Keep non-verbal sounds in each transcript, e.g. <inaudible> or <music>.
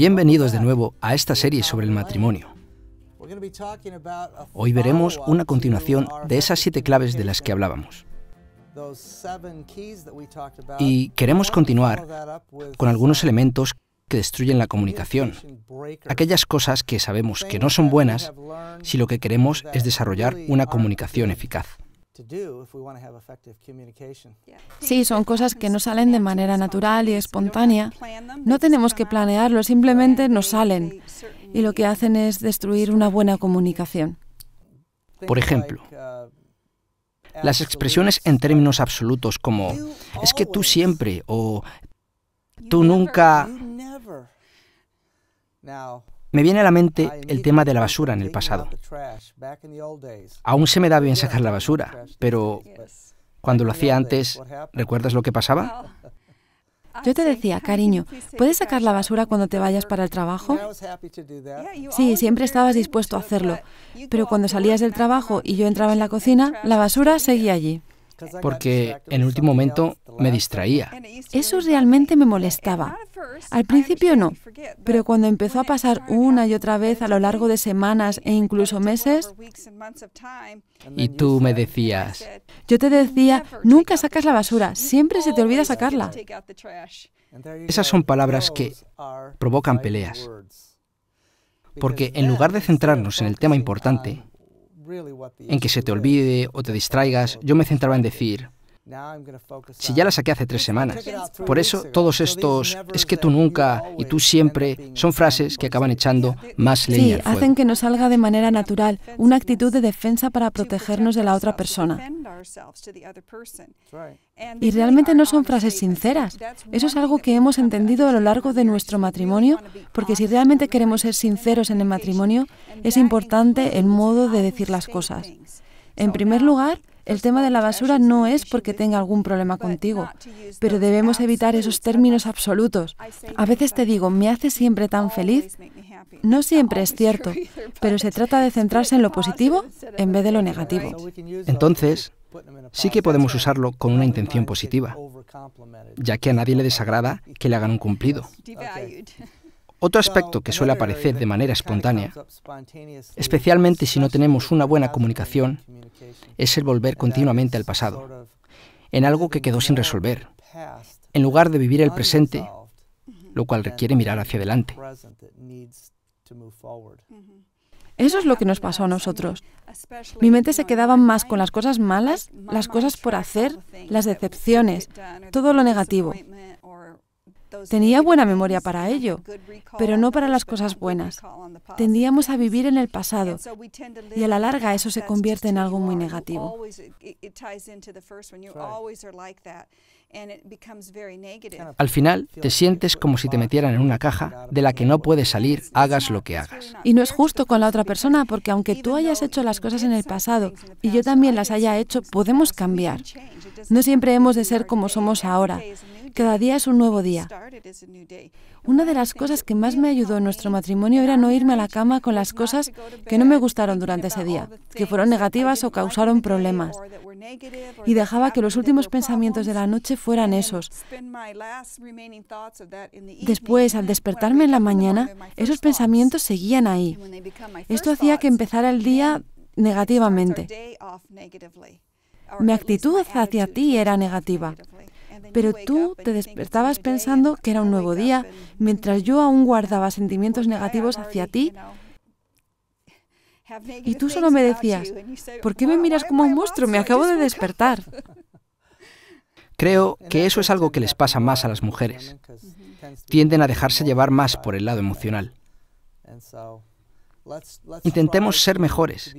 Bienvenidos de nuevo a esta serie sobre el matrimonio. Hoy veremos una continuación de esas siete claves de las que hablábamos. Y queremos continuar con algunos elementos que destruyen la comunicación, aquellas cosas que sabemos que no son buenas si lo que queremos es desarrollar una comunicación eficaz. Sí, son cosas que no salen de manera natural y espontánea. No tenemos que planearlo, simplemente nos salen. Y lo que hacen es destruir una buena comunicación. Por ejemplo, uh, las expresiones en términos absolutos como es que tú siempre o tú nunca... Me viene a la mente el tema de la basura en el pasado. Aún se me da bien sacar la basura, pero cuando lo hacía antes, ¿recuerdas lo que pasaba? Yo te decía, cariño, ¿puedes sacar la basura cuando te vayas para el trabajo? Sí, siempre estabas dispuesto a hacerlo, pero cuando salías del trabajo y yo entraba en la cocina, la basura seguía allí porque en el último momento me distraía. Eso realmente me molestaba. Al principio no, pero cuando empezó a pasar una y otra vez a lo largo de semanas e incluso meses, y tú me decías, yo te decía, nunca sacas la basura, siempre se te olvida sacarla. Esas son palabras que provocan peleas, porque en lugar de centrarnos en el tema importante, en que se te olvide o te distraigas, yo me centraba en decir, si ya la saqué hace tres semanas. Por eso todos estos, es que tú nunca y tú siempre, son frases que acaban echando más leña. Sí, hacen que nos salga de manera natural una actitud de defensa para protegernos de la otra persona. Y realmente no son frases sinceras. Eso es algo que hemos entendido a lo largo de nuestro matrimonio, porque si realmente queremos ser sinceros en el matrimonio, es importante el modo de decir las cosas. En primer lugar, el tema de la basura no es porque tenga algún problema contigo, pero debemos evitar esos términos absolutos. A veces te digo, me hace siempre tan feliz. No siempre es cierto, pero se trata de centrarse en lo positivo en vez de lo negativo. Entonces, sí que podemos usarlo con una intención positiva, ya que a nadie le desagrada que le hagan un cumplido. Otro aspecto que suele aparecer de manera espontánea, especialmente si no tenemos una buena comunicación, es el volver continuamente al pasado, en algo que quedó sin resolver, en lugar de vivir el presente, lo cual requiere mirar hacia adelante. Eso es lo que nos pasó a nosotros. Mi mente se quedaba más con las cosas malas, las cosas por hacer, las decepciones, todo lo negativo. Tenía buena memoria para ello, pero no para las cosas buenas. Tendíamos a vivir en el pasado y a la larga eso se convierte en algo muy negativo. Al final, te sientes como si te metieran en una caja de la que no puedes salir, hagas lo que hagas. Y no es justo con la otra persona, porque aunque tú hayas hecho las cosas en el pasado y yo también las haya hecho, podemos cambiar. No siempre hemos de ser como somos ahora. Cada día es un nuevo día. Una de las cosas que más me ayudó en nuestro matrimonio era no irme a la cama con las cosas que no me gustaron durante ese día, que fueron negativas o causaron problemas. Y dejaba que los últimos pensamientos de la noche fueran esos. Después, al despertarme en la mañana, esos pensamientos seguían ahí. Esto hacía que empezara el día negativamente. Mi actitud hacia ti era negativa. Pero tú te despertabas pensando que era un nuevo día, mientras yo aún guardaba sentimientos negativos hacia ti. Y tú solo me decías, ¿por qué me miras como un monstruo? Me acabo de despertar. Creo que eso es algo que les pasa más a las mujeres. Tienden a dejarse llevar más por el lado emocional. Intentemos ser mejores,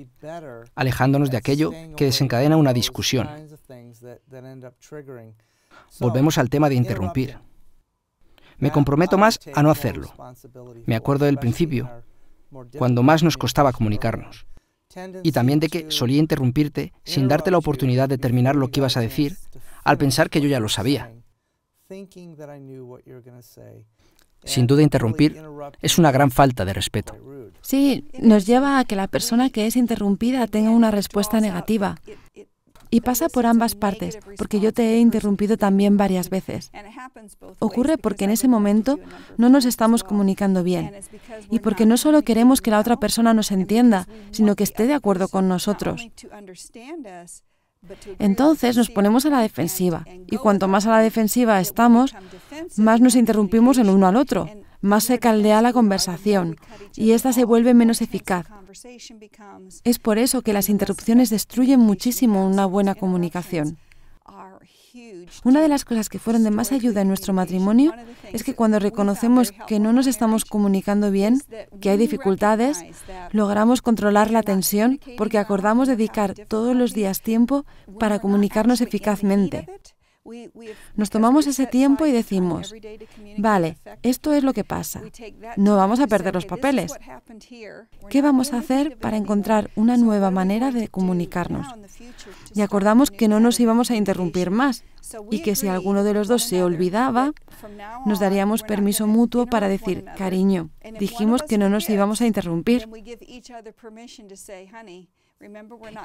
alejándonos de aquello que desencadena una discusión volvemos al tema de interrumpir. Me comprometo más a no hacerlo. Me acuerdo del principio, cuando más nos costaba comunicarnos. Y también de que solía interrumpirte sin darte la oportunidad de terminar lo que ibas a decir al pensar que yo ya lo sabía. Sin duda interrumpir es una gran falta de respeto. Sí, nos lleva a que la persona que es interrumpida tenga una respuesta negativa. Y pasa por ambas partes, porque yo te he interrumpido también varias veces. Ocurre porque en ese momento no nos estamos comunicando bien y porque no solo queremos que la otra persona nos entienda, sino que esté de acuerdo con nosotros. Entonces nos ponemos a la defensiva y cuanto más a la defensiva estamos, más nos interrumpimos el uno al otro más se caldea la conversación y esta se vuelve menos eficaz. Es por eso que las interrupciones destruyen muchísimo una buena comunicación. Una de las cosas que fueron de más ayuda en nuestro matrimonio es que cuando reconocemos que no nos estamos comunicando bien, que hay dificultades, logramos controlar la tensión porque acordamos dedicar todos los días tiempo para comunicarnos eficazmente. Nos tomamos ese tiempo y decimos, vale, esto es lo que pasa. No vamos a perder los papeles. ¿Qué vamos a hacer para encontrar una nueva manera de comunicarnos? Y acordamos que no nos íbamos a interrumpir más y que si alguno de los dos se olvidaba, nos daríamos permiso mutuo para decir, cariño, dijimos que no nos íbamos a interrumpir.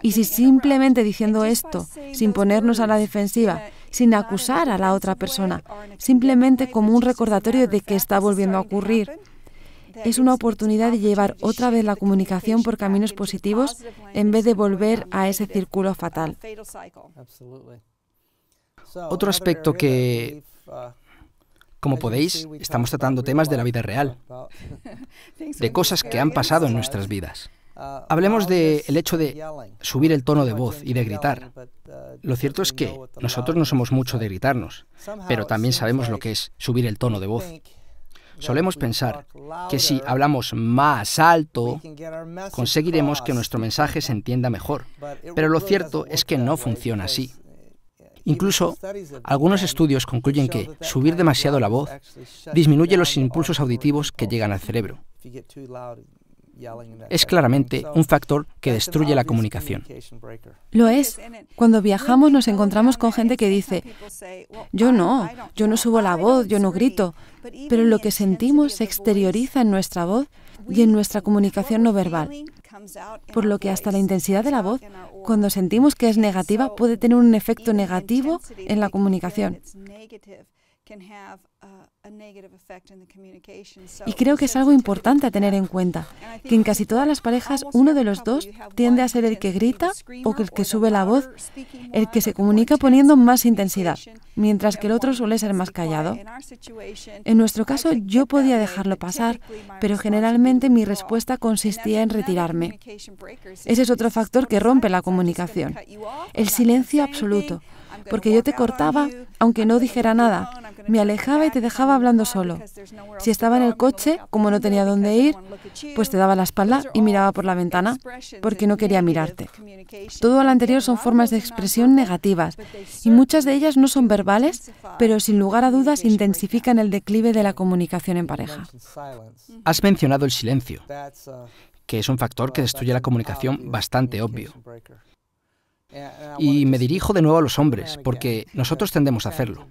Y si simplemente diciendo esto, sin ponernos a la defensiva, sin acusar a la otra persona, simplemente como un recordatorio de que está volviendo a ocurrir. Es una oportunidad de llevar otra vez la comunicación por caminos positivos en vez de volver a ese círculo fatal. Otro aspecto que uh, como podéis, estamos tratando temas de la vida real, de cosas que han pasado en nuestras <laughs> vidas. Ah, hablemos del hecho de subir el tono de voz y de gritar. Lo cierto es que nosotros no somos mucho de gritarnos, pero también sabemos lo que es subir el tono de voz. Solemos pensar que si hablamos más alto, conseguiremos que nuestro mensaje se entienda mejor, pero lo cierto es que no funciona así. Incluso algunos estudios concluyen que subir demasiado la voz disminuye los impulsos auditivos que llegan al cerebro es claramente un factor que destruye la comunicación. Lo es. Cuando viajamos nos encontramos con gente que dice, yo no, yo no subo la voz, yo no grito, pero lo que sentimos se exterioriza en nuestra voz y en nuestra comunicación no verbal. Por lo que hasta la intensidad de la voz, cuando sentimos que es negativa, puede tener un efecto negativo en la comunicación. Y creo que es algo importante a tener en cuenta, que en casi todas las parejas uno de los dos tiende a ser el que grita o el que sube la voz, el que se comunica poniendo más intensidad, mientras que el otro suele ser más callado. En nuestro caso yo podía dejarlo pasar, pero generalmente mi respuesta consistía en retirarme. Ese es otro factor que rompe la comunicación, el silencio absoluto porque yo te cortaba aunque no dijera nada, me alejaba y te dejaba hablando solo. Si estaba en el coche, como no tenía dónde ir, pues te daba la espalda y miraba por la ventana, porque no quería mirarte. Todo lo anterior son formas de expresión negativas, y muchas de ellas no son verbales, pero sin lugar a dudas intensifican el declive de la comunicación en pareja. Has mencionado el silencio, que es un factor que destruye la comunicación bastante obvio. Y me dirijo de nuevo a los hombres, porque nosotros tendemos a hacerlo.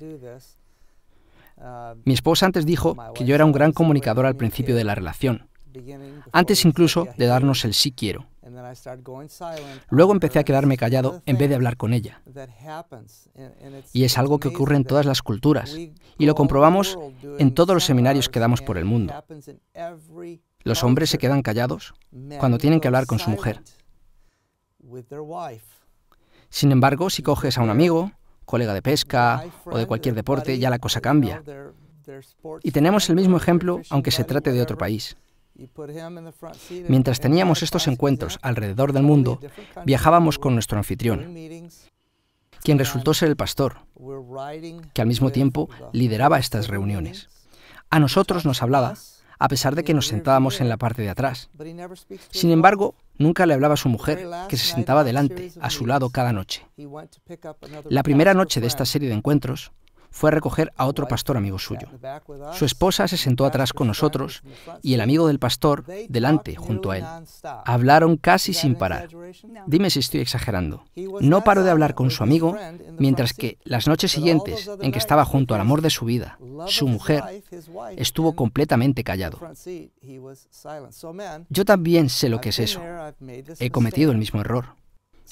Uh, Mi esposa antes dijo que yo era un gran comunicador al principio de la relación, antes incluso de darnos el sí quiero. Luego empecé a quedarme callado en vez de hablar con ella. Y es algo que ocurre en todas las culturas, y lo comprobamos en todos los seminarios que damos por el mundo. Los hombres se quedan callados cuando tienen que hablar con su mujer. Sin embargo, si coges a un amigo, colega de pesca o de cualquier deporte, ya la cosa cambia. Y tenemos el mismo ejemplo, aunque se trate de otro país. Mientras teníamos estos encuentros alrededor del mundo, viajábamos con nuestro anfitrión, quien resultó ser el pastor, que al mismo tiempo lideraba estas reuniones. A nosotros nos hablaba a pesar de que nos sentábamos en la parte de atrás. Sin embargo, nunca le hablaba a su mujer, que se sentaba delante, a su lado cada noche. La primera noche de esta serie de encuentros, fue a recoger a otro pastor amigo suyo. Su esposa se sentó atrás con nosotros y el amigo del pastor delante, junto a él. Hablaron casi sin parar. Dime si estoy exagerando. No paró de hablar con su amigo, mientras que las noches siguientes, en que estaba junto al amor de su vida, su mujer, estuvo completamente callado. Yo también sé lo que es eso. He cometido el mismo error.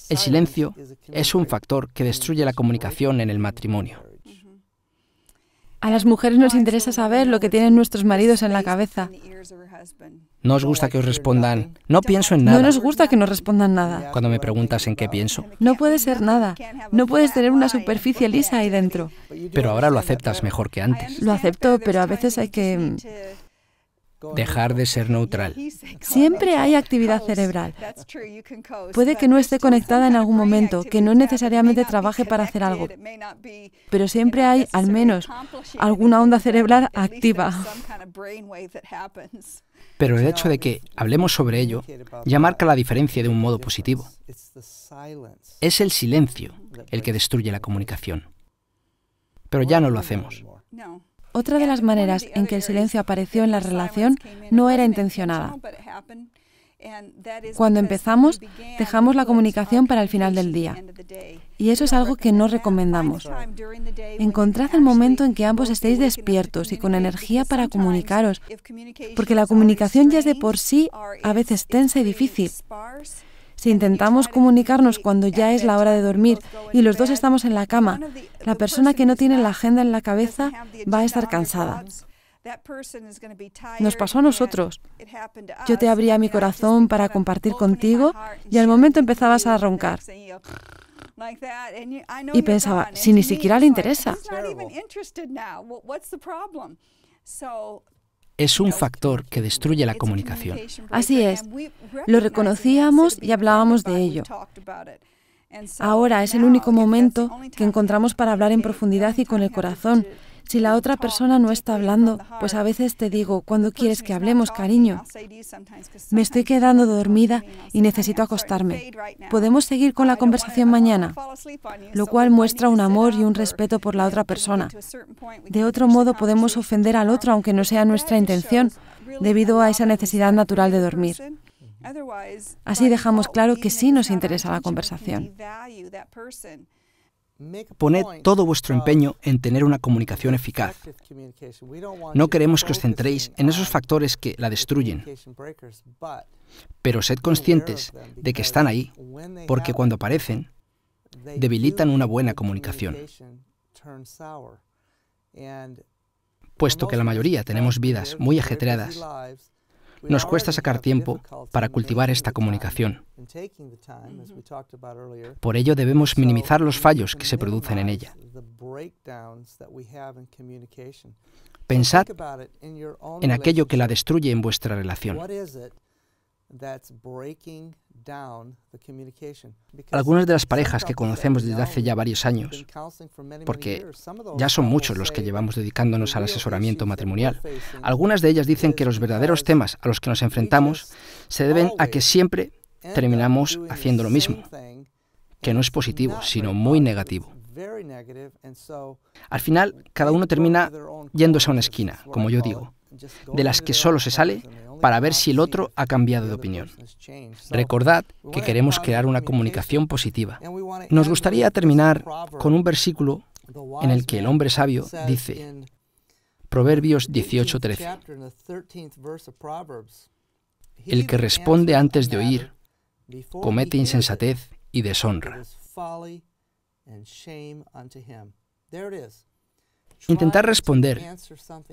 El silencio es un factor que destruye la comunicación en el matrimonio. A las mujeres nos interesa saber lo que tienen nuestros maridos en la cabeza. No os gusta que os respondan, no pienso en nada. No nos gusta que nos respondan nada. Cuando me preguntas en qué pienso. No puede ser nada. No puedes tener una superficie lisa ahí dentro. Pero ahora lo aceptas mejor que antes. Lo acepto, pero a veces hay que dejar de ser neutral. Siempre hay actividad cerebral. Puede que no esté conectada en algún momento, que no necesariamente trabaje para hacer algo, pero siempre hay al menos alguna onda cerebral activa. Pero el hecho de que hablemos sobre ello ya marca la diferencia de un modo positivo. Es el silencio el que destruye la comunicación. Pero ya no lo hacemos. Otra de las maneras en que el silencio apareció en la relación no era intencionada. Cuando empezamos, dejamos la comunicación para el final del día. Y eso es algo que no recomendamos. Encontrad el momento en que ambos estéis despiertos y con energía para comunicaros, porque la comunicación ya es de por sí a veces tensa y difícil. Si intentamos comunicarnos cuando ya es la hora de dormir y los dos estamos en la cama, la persona que no tiene la agenda en la cabeza va a estar cansada. Nos pasó a nosotros. Yo te abría mi corazón para compartir contigo y al momento empezabas a roncar. Y pensaba, si ni siquiera le interesa es un factor que destruye la comunicación. Así es. Lo reconocíamos y hablábamos de ello. Ahora es el único momento que encontramos para hablar en profundidad y con el corazón si la otra persona no está hablando, pues a veces te digo, ¿cuándo quieres que hablemos, cariño? Me estoy quedando dormida y necesito acostarme. ¿Podemos seguir con la conversación mañana? Lo cual muestra un amor y un respeto por la otra persona. De otro modo, podemos ofender al otro aunque no sea nuestra intención, debido a esa necesidad natural de dormir. Así dejamos claro que sí nos interesa la conversación. Poned todo vuestro empeño en tener una comunicación eficaz. No queremos que os centréis en esos factores que la destruyen, pero sed conscientes de que están ahí, porque cuando aparecen, debilitan una buena comunicación. Puesto que la mayoría tenemos vidas muy ajetreadas, nos cuesta sacar tiempo para cultivar esta comunicación. Por ello debemos minimizar los fallos que se producen en ella. Pensad en aquello que la destruye en vuestra relación. Algunas de las parejas que conocemos desde hace ya varios años, porque ya son muchos los que llevamos dedicándonos al asesoramiento matrimonial, algunas de ellas dicen que los verdaderos temas a los que nos enfrentamos se deben a que siempre terminamos haciendo lo mismo, que no es positivo, sino muy negativo. Al final, cada uno termina yéndose a una esquina, como yo digo, de las que solo se sale para ver si el otro ha cambiado de opinión. Recordad que queremos crear una comunicación positiva. Nos gustaría terminar con un versículo en el que el hombre sabio dice, Proverbios 18:13, el que responde antes de oír, comete insensatez y deshonra. Intentar responder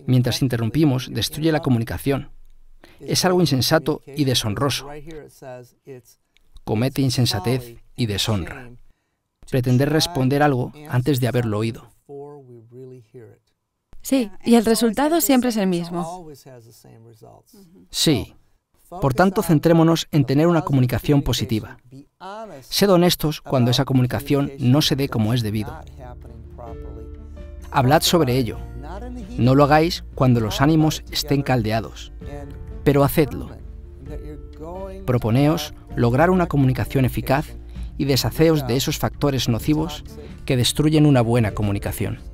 mientras interrumpimos destruye la comunicación. Es algo insensato y deshonroso. Comete insensatez y deshonra. Pretender responder algo antes de haberlo oído. Sí, y el resultado siempre es el mismo. Sí. Por tanto, centrémonos en tener una comunicación positiva. Sed honestos cuando esa comunicación no se dé como es debido. Hablad sobre ello. No lo hagáis cuando los ánimos estén caldeados, pero hacedlo. Proponeos lograr una comunicación eficaz y deshaceos de esos factores nocivos que destruyen una buena comunicación.